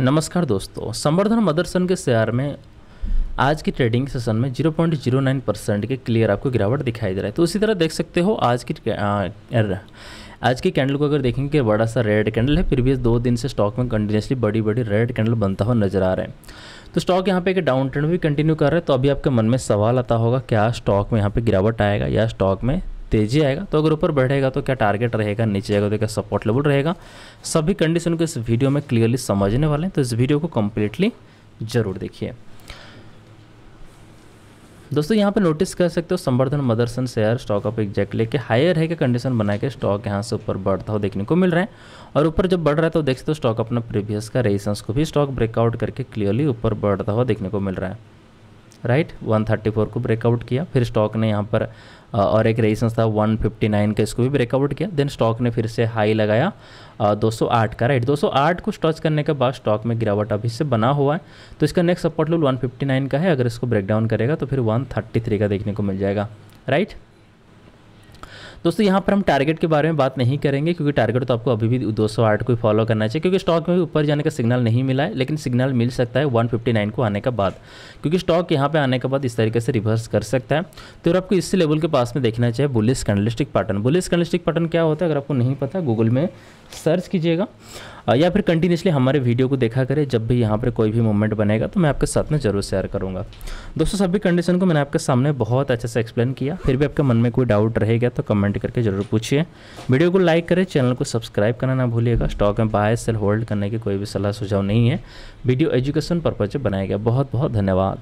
नमस्कार दोस्तों संवर्धन मदरसन के शेयर में आज की ट्रेडिंग सेशन में 0.09 परसेंट के क्लियर आपको गिरावट दिखाई दे रहा है तो उसी तरह देख सकते हो आज की आ, आज की कैंडल को अगर देखेंगे कि बड़ा सा रेड कैंडल है प्रीवियस दो दिन से स्टॉक में कंटिन्यूसली बड़ी बड़ी रेड कैंडल बनता हुआ नजर आ रहा है तो स्टॉक यहाँ पे एक डाउन ट्रेंड भी कंटिन्यू कर रहा है तो अभी आपके मन में सवाल आता होगा क्या स्टॉक में यहाँ पे गिरावट आएगा या स्टॉक में तेजी आएगा तो अगर ऊपर बढ़ेगा तो क्या टारगेट रहेगा नीचे आएगा तो क्या सपोर्ट लेवल रहेगा सभी कंडीशन को इस वीडियो में क्लियरली समझने वाले हैं तो इस वीडियो को कम्प्लीटली ज़रूर देखिए दोस्तों यहाँ पे नोटिस कर सकते हो Samvardhana Motherson share stock of exact लेके हायर है कि कंडीशन बना के स्टॉक यहाँ से ऊपर बढ़ता हो देखने को मिल रहा है और ऊपर जब बढ़ रहा है तो देखते हो स्टॉक अपना प्रीवियस का रेजिस्टेंस को भी स्टॉक ब्रेकआउट करके क्लियरली ऊपर बढ़ता हुआ देखने को मिल रहा है राइट 134 को ब्रेकआउट किया फिर स्टॉक ने यहाँ पर और एक रेजिस्टेंस था 159 का इसको भी ब्रेकआउट किया देन स्टॉक ने फिर से हाई लगाया 208 का राइट 208 को टच करने के बाद स्टॉक में गिरावट अभी से बना हुआ है तो इसका नेक्स्ट सपोर्ट फिफ्टी 159 का है अगर इसको ब्रेकडाउन करेगा तो फिर 133 का देखने को मिल जाएगा राइट दोस्तों यहाँ पर हम टारगेट के बारे में बात नहीं करेंगे क्योंकि टारगेट तो आपको अभी भी दो सौ आठ को ही फॉलो करना चाहिए क्योंकि स्टॉक में ऊपर जाने का सिग्नल नहीं मिला है लेकिन सिग्नल मिल सकता है वन फिफ्टी नाइन को आने के बाद क्योंकि स्टॉक यहाँ पर आने के बाद इस तरीके से रिवर्स कर सकता है तो आपको इस लेवल के पास में देखना चाहिए bullish candlestick pattern bullish candlestick pattern क्या होता है अगर आपको नहीं पता गूगल में सर्च कीजिएगा या फिर कंटिन्यूसली हमारे वीडियो को देखा करें जब भी यहाँ पर कोई भी मूवमेंट बनेगा तो मैं आपके साथ में ज़रूर शेयर करूँगा दोस्तों सभी कंडीशन को मैंने आपके सामने बहुत अच्छे से एक्सप्लेन किया फिर भी आपके मन में कोई डाउट रहेगा तो कमेंट करके ज़रूर पूछिए वीडियो को लाइक करें चैनल को सब्सक्राइब करना ना भूलिएगा स्टॉक में बाय सेल होल्ड करने की कोई भी सलाह सुझाव नहीं है वीडियो एजुकेशन पर्पज से बनाया गया बहुत बहुत धन्यवाद